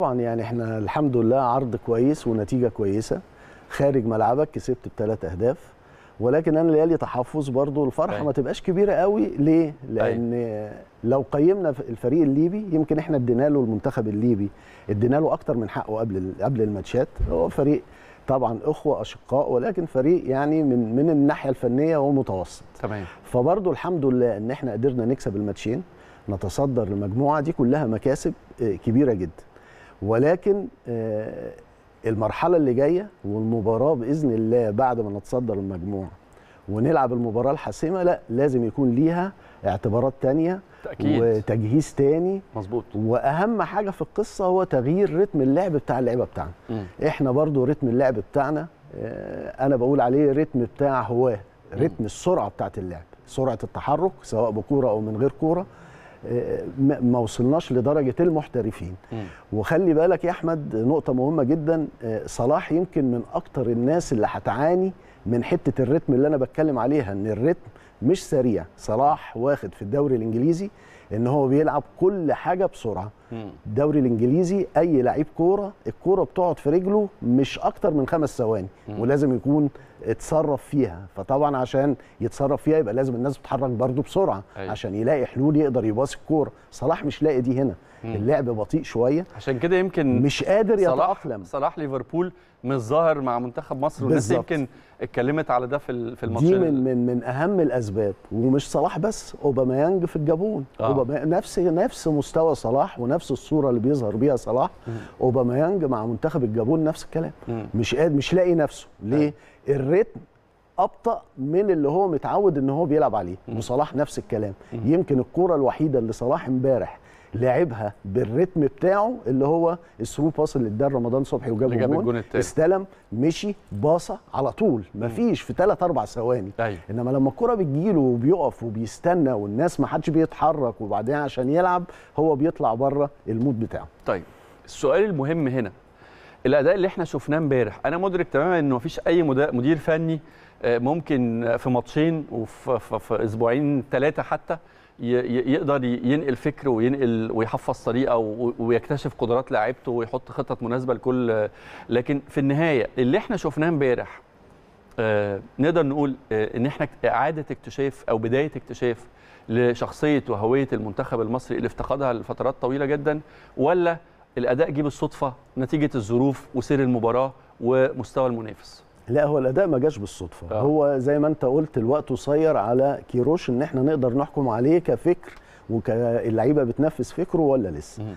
طبعا يعني احنا الحمد لله عرض كويس ونتيجه كويسه خارج ملعبك كسبت بثلاث اهداف ولكن انا ليالي تحفظ برضو الفرحه أي. ما تبقاش كبيره قوي ليه لان أي. لو قيمنا الفريق الليبي يمكن احنا ادينا له المنتخب الليبي ادينا له اكتر من حقه قبل قبل الماتشات هو فريق طبعا اخوه اشقاء ولكن فريق يعني من من الناحيه الفنيه هو متوسط تمام فبرضو الحمد لله ان احنا قدرنا نكسب الماتشين نتصدر المجموعه دي كلها مكاسب آه، كبيره جدا ولكن آه، المرحله اللي جايه والمباراه باذن الله بعد ما نتصدر المجموعه ونلعب المباراه الحاسمه لا لازم يكون ليها اعتبارات تانية تأكيد. وتجهيز تاني مظبوط واهم حاجه في القصه هو تغيير رتم اللعب بتاع اللعيبه بتاعنا م. احنا برضو رتم اللعب بتاعنا آه، انا بقول عليه رتم بتاع هواه رتم السرعه بتاعه اللعب سرعه التحرك سواء بكوره او من غير كوره ما وصلناش لدرجه المحترفين وخلي بالك يا احمد نقطه مهمه جدا آه، صلاح يمكن من اكتر الناس اللي هتعاني من حته الريتم اللي انا بتكلم عليها ان الريتم مش سريع صلاح واخد في الدوري الانجليزي ان هو بيلعب كل حاجه بسرعه الدوري الانجليزي اي لعيب كوره الكوره بتقعد في رجله مش اكتر من خمس ثواني ولازم يكون اتصرف فيها فطبعا عشان يتصرف فيها يبقى لازم الناس تتحرك برده بسرعه أيوة. عشان يلاقي حلول يقدر يباصي الكوره صلاح مش لاقي دي هنا مم. اللعب بطيء شويه عشان كده يمكن مش قادر يتاقلم صلاح صلاح ليفربول مش ظاهر مع منتخب مصر والناس يمكن اتكلمت على ده في الماتش دي من من من اهم الاسباب الاسباب ومش صلاح بس اوباميانج في الجابون آه. أوباما نفس نفس مستوى صلاح ونفس الصوره اللي بيظهر بيها صلاح اوباميانج مع منتخب الجابون نفس الكلام م. مش قاد مش لاقي نفسه ليه آه. الريتم ابطا من اللي هو متعود ان هو بيلعب عليه وصلاح نفس الكلام م. يمكن الكوره الوحيده اللي صلاح امبارح لعبها بالريتم بتاعه اللي هو الثرو باس اللي اداه رمضان صبحي وجاب الجون استلم مشي باصه على طول مفيش في ثلاث اربع ثواني أيوه. انما لما الكره بتجيله وبيقف وبيستنى والناس ما حدش بيتحرك وبعدين عشان يلعب هو بيطلع بره المود بتاعه طيب السؤال المهم هنا الاداء اللي احنا شفناه امبارح انا مدرك تماما انه مفيش اي مدير فني آه، ممكن في ماتشين وفي اسبوعين ثلاثه حتى يقدر ينقل فكره وينقل ويحفظ طريقه ويكتشف قدرات لاعيبته ويحط خطط مناسبه لكل لكن في النهايه اللي احنا شفناه امبارح آه، نقدر نقول آه، ان احنا اعاده اكتشاف او بدايه اكتشاف لشخصيه وهويه المنتخب المصري اللي افتقدها لفترات طويله جدا ولا الاداء جه بالصدفه نتيجه الظروف وسير المباراه ومستوى المنافس لا هو الاداء ما جاش بالصدفه آه. هو زي ما انت قلت الوقت قصير على كيروش ان احنا نقدر نحكم عليه كفكر واللعيبه بتنفذ فكره ولا لسه